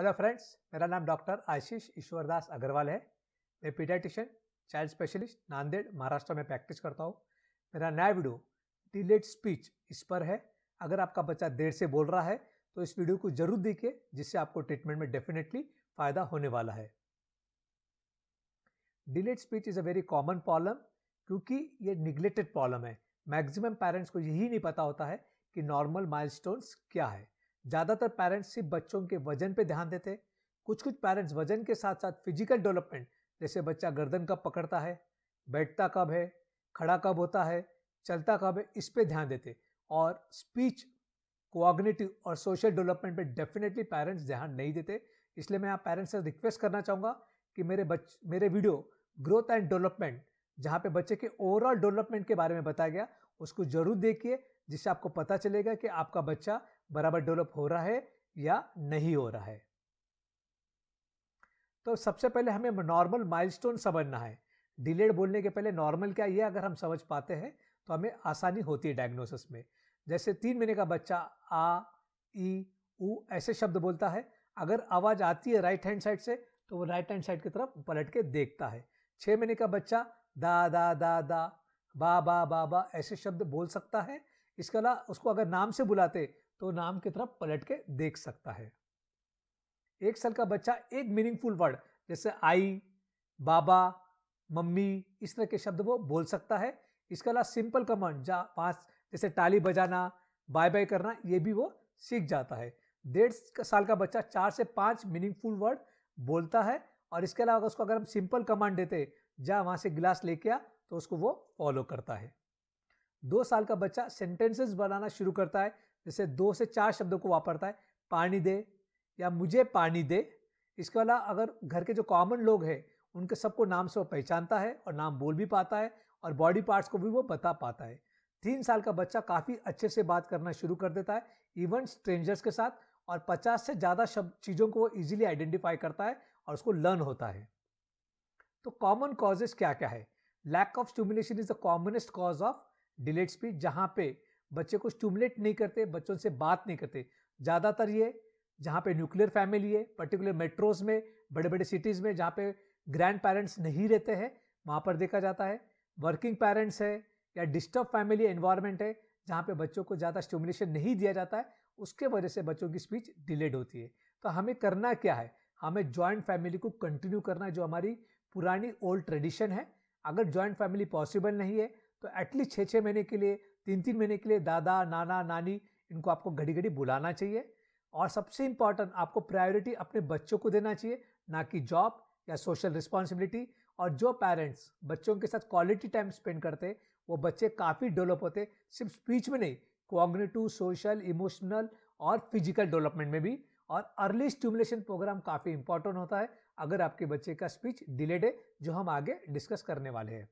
hello friends मेरा नाम doctor आशीष ईश्वरदास अग्रवाल है मैं paediatrician child specialist Nanded Maharashtra में प्रैक्टिस करता हूँ मेरा नया वीडियो डिलेट स्पीच इस पर है अगर आपका बच्चा देर से बोल रहा है तो इस वीडियो को जरूर देखिए जिससे आपको ट्रीटमेंट में डेफिनेटली फ़ायदा होने वाला है delayed speech is a very common problem क्योंकि ये निगलेक्टेड प्रॉब्लम है मैक्सिमम पेरेंट्स को यही नहीं पता होता है कि नॉर्मल माइलस्टोन्स क्या है ज़्यादातर पेरेंट्स सिर्फ बच्चों के वजन पे ध्यान देते कुछ कुछ पेरेंट्स वजन के साथ साथ फिजिकल डेवलपमेंट जैसे बच्चा गर्दन कब पकड़ता है बैठता कब है खड़ा कब होता है चलता कब है इस पर ध्यान देते और स्पीच कोऑर्गनेटिव और सोशल डेवलपमेंट पे डेफिनेटली पेरेंट्स ध्यान नहीं देते इसलिए मैं आप पेरेंट्स से रिक्वेस्ट करना चाहूँगा कि मेरे बच मेरे वीडियो ग्रोथ एंड डेवलपमेंट जहाँ पे बच्चे के ओवरऑल डेवलपमेंट के बारे में बताया गया उसको जरूर देखिए जिससे आपको पता चलेगा कि आपका बच्चा बराबर डेवलप हो रहा है या नहीं हो रहा है तो सबसे पहले हमें नॉर्मल माइलस्टोन समझना है डिलेड बोलने के पहले नॉर्मल क्या ये अगर हम समझ पाते हैं तो हमें आसानी होती है डायग्नोसिस में जैसे तीन महीने का बच्चा आ ई ऊ ऐसे शब्द बोलता है अगर आवाज़ आती है राइट हैंड साइड से तो वो राइट हैंड साइड की तरफ पलट के देखता है छः महीने का बच्चा दा दा दा दा बा बा बा बा ऐसे शब्द बोल सकता है इसके अलावा उसको अगर नाम से बुलाते तो नाम की तरफ पलट के देख सकता है एक साल का बच्चा एक मीनिंगफुल वर्ड जैसे आई बाबा मम्मी इस तरह के शब्द वो बोल सकता है इसके अलावा सिंपल कमांड जा पांच जैसे ताली बजाना बाय बाय करना ये भी वो सीख जाता है डेढ़ साल का बच्चा चार से पाँच मीनिंगफुल वर्ड बोलता है और इसके अलावा उसको अगर हम सिंपल कमांड देते जा वहाँ से गिलास लेके आ तो उसको वो फॉलो करता है दो साल का बच्चा सेंटेंसेस बनाना शुरू करता है जैसे दो से चार शब्दों को वापरता है पानी दे या मुझे पानी दे इसके अलावा अगर घर के जो कॉमन लोग हैं उनके सबको नाम से वो पहचानता है और नाम बोल भी पाता है और बॉडी पार्ट्स को भी वो बता पाता है तीन साल का बच्चा काफ़ी अच्छे से बात करना शुरू कर देता है इवन स्ट्रेंजर्स के साथ और पचास से ज़्यादा शब्द चीज़ों को वो इजीली आइडेंटिफाई करता है और उसको लर्न होता है तो कॉमन कॉजेज क्या क्या है lack of stimulation is the commonest cause of delayed speech जहाँ पे बच्चे को स्टूमुलेट नहीं करते बच्चों से बात नहीं करते ज़्यादातर ये जहाँ पे न्यूक्लियर फैमिली है पर्टिकुलर मेट्रोज में बड़े बड़े सिटीज़ में जहाँ पे ग्रैंड पेरेंट्स नहीं रहते हैं वहाँ पर देखा जाता है वर्किंग पेरेंट्स है या डिस्टर्ब फैमिली एनवायरनमेंट है जहाँ पे बच्चों को ज़्यादा स्टिमुलेशन नहीं दिया जाता है उसके वजह से बच्चों की स्पीच डिलेड होती है तो हमें करना क्या है हमें जॉइंट फैमिली को कंटिन्यू करना जो हमारी पुरानी ओल्ड ट्रेडिशन है अगर जॉइंट फैमिली पॉसिबल नहीं है तो एटलीस्ट छः छः महीने के लिए तीन तीन महीने के लिए दादा नाना नानी इनको आपको घड़ी घड़ी बुलाना चाहिए और सबसे इम्पॉर्टेंट आपको प्रायोरिटी अपने बच्चों को देना चाहिए ना कि जॉब या सोशल रिस्पॉन्सिबिलिटी और जो पेरेंट्स बच्चों के साथ क्वालिटी टाइम स्पेंड करते वो बच्चे काफ़ी डेवलप होते सिर्फ स्पीच में नहीं कॉग्नेटिव सोशल इमोशनल और फिजिकल डेवलपमेंट में भी और अर्ली स्टिमुलेशन प्रोग्राम काफ़ी इंपॉर्टेंट होता है अगर आपके बच्चे का स्पीच डिलेड है जो हम आगे डिस्कस करने वाले हैं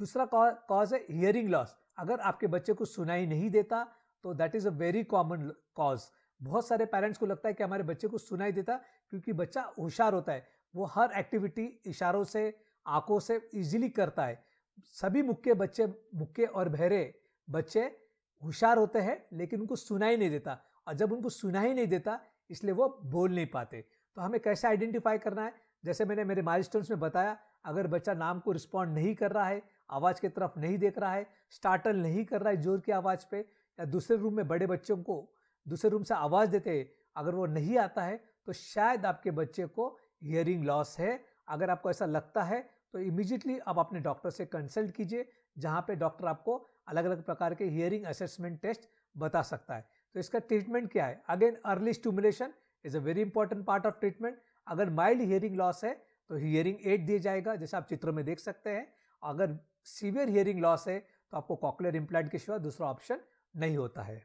दूसरा कॉज है हियरिंग लॉस अगर आपके बच्चे को सुनाई नहीं देता तो that is a very common cause बहुत सारे पेरेंट्स को लगता है कि हमारे बच्चे को सुनाई देता क्योंकि बच्चा होशियार होता है वो हर एक्टिविटी इशारों से आंखों से इजीली करता है सभी मुक्के बच्चे मुक्के और बहरे बच्चे होशियार होते हैं लेकिन उनको सुनाई नहीं देता और जब उनको सुनाई नहीं देता इसलिए वो बोल नहीं पाते तो हमें कैसे आइडेंटिफाई करना है जैसे मैंने मेरे माइल में बताया अगर बच्चा नाम को रिस्पॉन्ड नहीं कर रहा है आवाज़ की तरफ नहीं देख रहा है स्टार्टल नहीं कर रहा है जोर की आवाज़ पे या दूसरे रूम में बड़े बच्चों को दूसरे रूम से आवाज़ देते अगर वो नहीं आता है तो शायद आपके बच्चे को हियरिंग लॉस है अगर आपको ऐसा लगता है तो इमीजिएटली आप अपने डॉक्टर से कंसल्ट कीजिए जहाँ पे डॉक्टर आपको अलग अलग प्रकार के हियरिंग असेसमेंट टेस्ट बता सकता है तो इसका ट्रीटमेंट क्या है again early stimulation is a very important part of treatment अगर माइल्ड हियरिंग लॉस है तो हियरिंग एड दिया जाएगा जैसे आप चित्र में देख सकते हैं अगर सीवियर हियरिंग लॉस है तो आपको कॉकुलर इम्प्लांट के सिवा दूसरा ऑप्शन नहीं होता है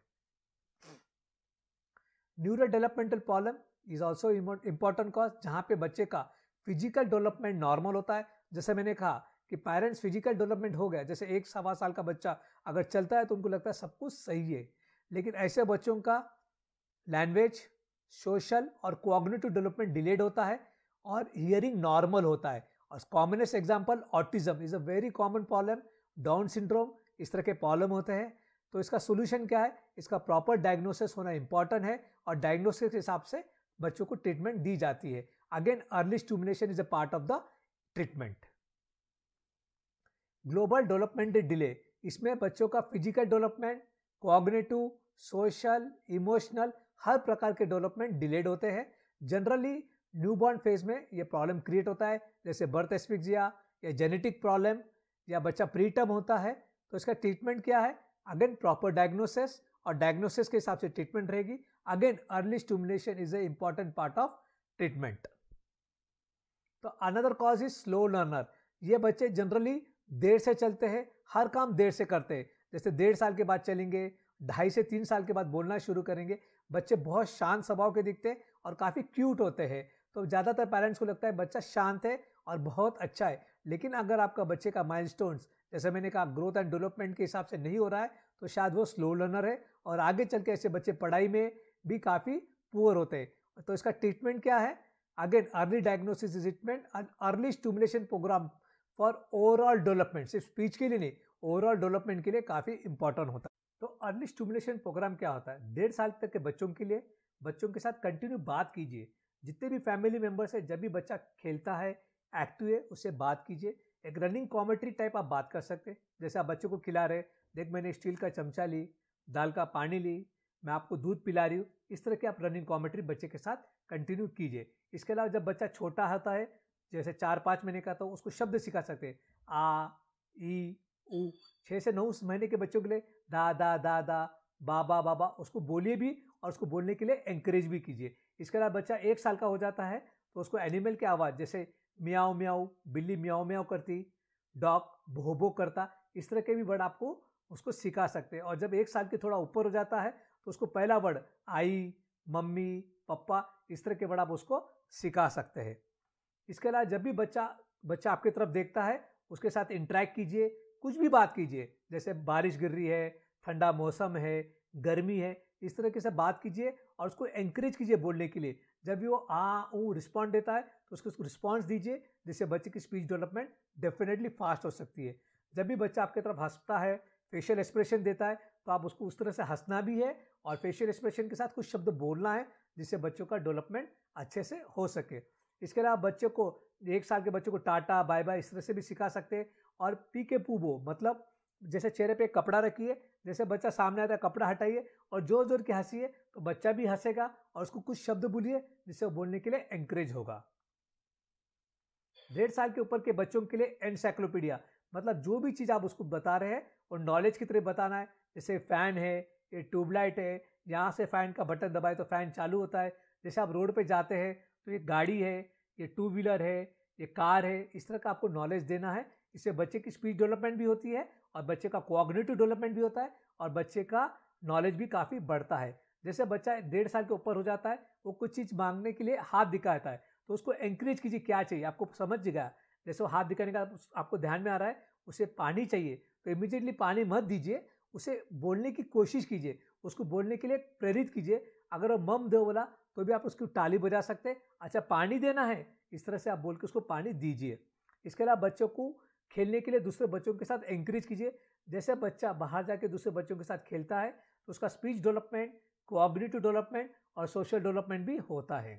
neural developmental problem is also important cause जहाँ पे बच्चे का फिजिकल डेवलपमेंट नॉर्मल होता है जैसे मैंने कहा कि पेरेंट्स फिजिकल डेवलपमेंट हो गया जैसे एक सवा साल का बच्चा अगर चलता है तो उनको लगता है सब कुछ सही है लेकिन ऐसे बच्चों का लैंग्वेज सोशल और कोऑग्नेटिव डेवलपमेंट डिलेड होता है और हियरिंग नॉर्मल होता है और commonest example autism is a very common problem Down syndrome इस तरह के प्रॉब्लम होते हैं तो इसका सोल्यूशन क्या है इसका प्रॉपर डायग्नोसिस होना इंपॉर्टेंट है और डायग्नोसिस के हिसाब से बच्चों को ट्रीटमेंट दी जाती है again early stimulation is a part of the treatment global development delay इसमें बच्चों का physical development cognitive social emotional हर प्रकार के डेवलपमेंट डिलेड होते हैं जनरली न्यूबॉर्न फेज में ये प्रॉब्लम क्रिएट होता है जैसे बर्थ एस्पिक्जिया या जेनेटिक प्रॉब्लम या बच्चा प्रीटर्म होता है तो इसका ट्रीटमेंट क्या है अगेन प्रॉपर डायग्नोसिस और डायग्नोसिस के हिसाब से ट्रीटमेंट रहेगी again early stimulation is a important part of treatment तो another cause is slow learner ये बच्चे जनरली देर से चलते हैं हर काम देर से करते हैं जैसे डेढ़ साल के बाद चलेंगे ढाई से तीन साल के बाद बोलना शुरू करेंगे बच्चे बहुत शांत स्वभाव के दिखते हैं और काफ़ी क्यूट होते हैं तो ज़्यादातर पेरेंट्स को लगता है बच्चा शांत है और बहुत अच्छा है लेकिन अगर आपका बच्चे का माइलस्टोन्स जैसे मैंने कहा ग्रोथ एंड डेवलपमेंट के हिसाब से नहीं हो रहा है तो शायद वो स्लो लर्नर है और आगे चल के ऐसे बच्चे पढ़ाई में भी काफ़ी पुअर होते हैं तो इसका ट्रीटमेंट क्या है again early diagnosis treatment and early stimulation programme for overall development सिर्फ स्पीच के लिए नहीं ओवरऑल डेवलपमेंट के लिए काफ़ी इंपॉर्टेंट होता है तो अर्ली स्टूमुलेशन प्रोग्राम क्या होता है डेढ़ साल तक के बच्चों के लिए बच्चों के साथ कंटिन्यू बात कीजिए जितने भी फैमिली मेम्बर्स है जब भी बच्चा खेलता है एक्टिव है उससे बात कीजिए एक रनिंग कॉमेट्री टाइप आप बात कर सकते हैं जैसे आप बच्चों को खिला रहे देख मैंने स्टील का चमचा ली दाल का पानी ली मैं आपको दूध पिला रही हूँ इस तरह की आप रनिंग कॉमेट्री बच्चे के साथ कंटिन्यू कीजिए इसके अलावा जब बच्चा छोटा होता है जैसे चार पाँच महीने का तो उसको शब्द सिखा सकते आ ई ऊ छः से नौ महीने के बच्चों के लिए दा दा दा दा बाबा बाबा उसको बोलिए भी और उसको बोलने के लिए एंकरेज भी कीजिए इसके अलावा बच्चा एक साल का हो जाता है तो उसको एनिमल की आवाज़ जैसे मियाओ म्याओ बिल्ली मियाओ म्याओ करती डॉग भो भो करता इस तरह के भी वर्ड आपको उसको सिखा सकते हैं और जब एक साल के थोड़ा ऊपर हो जाता है तो उसको पहला वर्ड आई मम्मी पप्पा इस तरह के वर्ड आप उसको सिखा सकते हैं इसके अलावा जब भी बच्चा बच्चा आपकी तरफ देखता है उसके साथ इंटरेक्ट कीजिए कुछ भी बात कीजिए जैसे बारिश गिर रही है ठंडा मौसम है गर्मी है इस तरह की सब बात कीजिए और उसको एंकरेज कीजिए बोलने के लिए जब भी वो आ ऊ रिस्पॉन्ड देता है तो उसको उसको रिस्पॉन्स दीजिए जिससे बच्चे की स्पीच डेवलपमेंट डेफिनेटली फास्ट हो सकती है जब भी बच्चा आपकी तरफ हंसता है फेशियल एक्सप्रेशन देता है तो आप उसको उस तरह से हंसना भी है और फेशियल एक्सप्रेशन के साथ कुछ शब्द बोलना है जिससे बच्चों का डेवलपमेंट अच्छे से हो सके इसके अलावा बच्चों को एक साल के बच्चों को टाटा बाय बाय इस तरह से भी सिखा सकते हैं और पी के पूबो मतलब जैसे चेहरे पे कपड़ा रखिए जैसे बच्चा सामने आता है कपड़ा हटाइए और जोर जोर के हंसीए तो बच्चा भी हंसेगा और उसको कुछ शब्द बोलिए जिससे वो बोलने के लिए एंकरेज होगा डेढ़ साल के ऊपर के बच्चों के लिए एनसाइक्लोपीडिया मतलब जो भी चीज़ आप उसको बता रहे हैं और नॉलेज की तरह बताना है जैसे फ़ैन है ये ट्यूबलाइट है यहाँ से फ़ैन का बटन दबाए तो फ़ैन चालू होता है जैसे आप रोड पर जाते हैं तो ये गाड़ी है ये टू व्हीलर है ये कार है इस तरह का आपको नॉलेज देना है इससे बच्चे की स्पीच डेवलपमेंट भी होती है और बच्चे का कोऑग्नेटिव डेवलपमेंट भी होता है और बच्चे का नॉलेज भी काफ़ी बढ़ता है जैसे बच्चा डेढ़ साल के ऊपर हो जाता है वो कुछ चीज़ मांगने के लिए हाथ दिखाता है तो उसको एंकरेज कीजिए क्या चाहिए आपको समझ जाएगा जैसे वो हाथ दिखाने का आपको ध्यान में आ रहा है उसे पानी चाहिए तो इमिजिएटली पानी मत दीजिए उसे बोलने की कोशिश कीजिए उसको बोलने के लिए प्रेरित कीजिए अगर वो मम दो बोला तो भी आप उसकी टाली बजा सकते अच्छा पानी देना है इस तरह से आप बोल के उसको पानी दीजिए इसके अलावा बच्चों को खेलने के लिए दूसरे बच्चों के साथ एंकरेज कीजिए जैसे बच्चा बाहर जाके दूसरे बच्चों के साथ खेलता है तो उसका स्पीच डेवलपमेंट कोऑर्डिनेटिव डेवलपमेंट और सोशल डेवलपमेंट भी होता है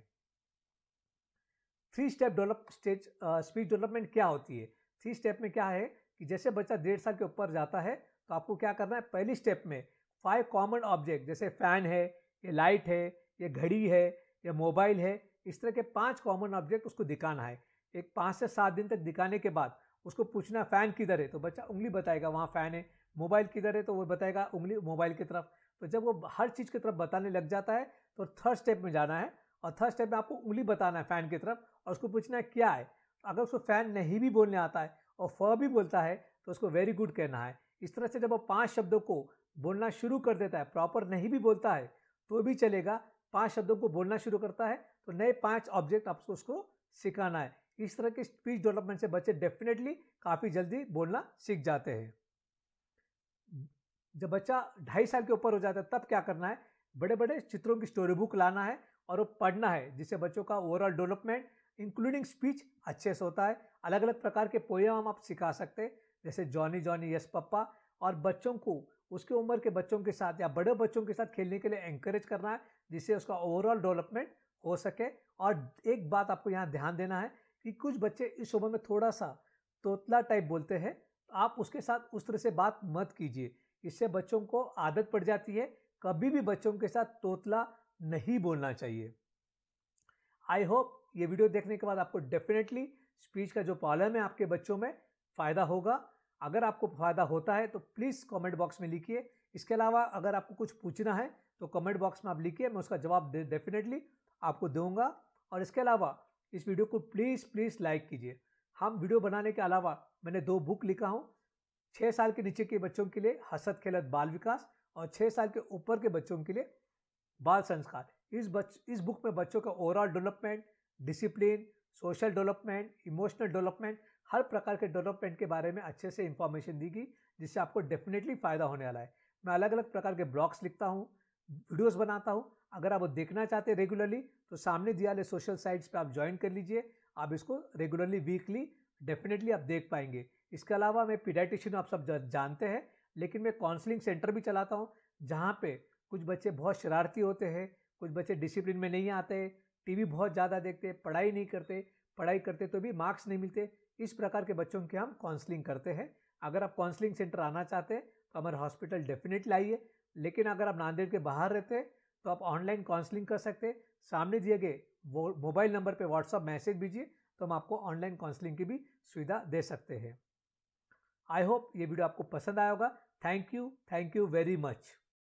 three step develop stage speech development क्या होती है थ्री स्टेप में क्या है कि जैसे बच्चा डेढ़ साल के ऊपर जाता है तो आपको क्या करना है पहली स्टेप में फाइव कॉमन ऑब्जेक्ट जैसे फैन है ये लाइट है ये घड़ी है या मोबाइल है इस तरह के पांच कॉमन ऑब्जेक्ट उसको दिखाना है एक पाँच से सात दिन तक दिखाने के बाद उसको पूछना फ़ैन किधर है तो बच्चा उंगली बताएगा वहाँ फ़ैन है मोबाइल किधर है तो वो बताएगा उंगली मोबाइल की तरफ तो जब वो हर चीज़ की तरफ बताने लग जाता है तो थर्ड स्टेप में जाना है और थर्ड स्टेप में आपको उंगली बताना है फ़ैन की तरफ और उसको पूछना है क्या है तो अगर उसको फ़ैन नहीं भी बोलने आता है और फ भी बोलता है तो उसको वेरी गुड कहना है इस तरह से जब वो पाँच शब्दों को बोलना शुरू कर देता है प्रॉपर नहीं भी बोलता है तो भी चलेगा पाँच शब्दों को बोलना शुरू करता है तो नए पाँच ऑब्जेक्ट आपको उसको सिखाना है इस तरह के स्पीच डेवलपमेंट से बच्चे डेफिनेटली काफ़ी जल्दी बोलना सीख जाते हैं जब बच्चा ढाई साल के ऊपर हो जाता है तब क्या करना है बड़े बड़े चित्रों की स्टोरी बुक लाना है और वो पढ़ना है जिससे बच्चों का ओवरऑल डेवलपमेंट इंक्लूडिंग स्पीच अच्छे से होता है अलग अलग प्रकार के पोएम हम आप सिखा सकते हैं जैसे जॉनी जॉनी यस पप्पा और बच्चों को उसके उम्र के बच्चों के साथ या बड़े बच्चों के साथ खेलने के लिए एंकरेज करना है जिससे उसका ओवरऑल डेवलपमेंट हो सके और एक बात आपको यहाँ ध्यान देना है कि कुछ बच्चे इस उम्र में थोड़ा सा तोतला टाइप बोलते हैं तो आप उसके साथ उस तरह से बात मत कीजिए इससे बच्चों को आदत पड़ जाती है कभी भी बच्चों के साथ तोतला नहीं बोलना चाहिए आई होप ये वीडियो देखने के बाद आपको डेफिनेटली स्पीच का जो प्रॉब्लम है आपके बच्चों में फ़ायदा होगा अगर आपको फ़ायदा होता है तो प्लीज़ कमेंट बॉक्स में लिखिए इसके अलावा अगर आपको कुछ पूछना है तो कमेंट बॉक्स में आप लिखिए मैं उसका जवाब डेफिनेटली आपको दूंगा और इसके अलावा इस वीडियो को प्लीज़ प्लीज़ लाइक कीजिए हम वीडियो बनाने के अलावा मैंने दो बुक लिखा हूँ छः साल के नीचे के बच्चों के लिए हसत खेलत बाल विकास और छः साल के ऊपर के बच्चों के लिए बाल संस्कार इस बच इस बुक में बच्चों का overall development discipline social development emotional development हर प्रकार के डेवलपमेंट के बारे में अच्छे से इंफॉर्मेशन दी गई जिससे आपको डेफिनेटली फ़ायदा होने वाला है मैं अलग अलग प्रकार के ब्लॉग्स लिखता हूँ वीडियोस बनाता हूँ अगर आप वो देखना चाहते हैं रेगुलरली तो सामने दिया ले सोशल साइट्स पे आप ज्वाइन कर लीजिए आप इसको रेगुलरली वीकली डेफिनेटली आप देख पाएंगे इसके अलावा मैं पीडाइटिशियन आप सब जानते हैं लेकिन मैं काउंसलिंग सेंटर भी चलाता हूँ जहाँ पे कुछ बच्चे बहुत शरारती होते हैं कुछ बच्चे डिसिप्लिन में नहीं आते टीवी बहुत ज़्यादा देखते पढ़ाई नहीं करते पढ़ाई करते तो भी मार्क्स नहीं मिलते इस प्रकार के बच्चों की हम काउंसलिंग करते हैं अगर आप काउंसलिंग सेंटर आना चाहते हैं तो हमारे हॉस्पिटल डेफिनेटली आइए लेकिन अगर आप नांदेड़ के बाहर रहते तो आप ऑनलाइन काउंसलिंग कर सकते सामने दिए गए मोबाइल नंबर पर व्हाट्सअप मैसेज भेजिए तो हम आपको ऑनलाइन काउंसलिंग की भी सुविधा दे सकते हैं आई होप ये वीडियो आपको पसंद आया होगा thank you thank you very much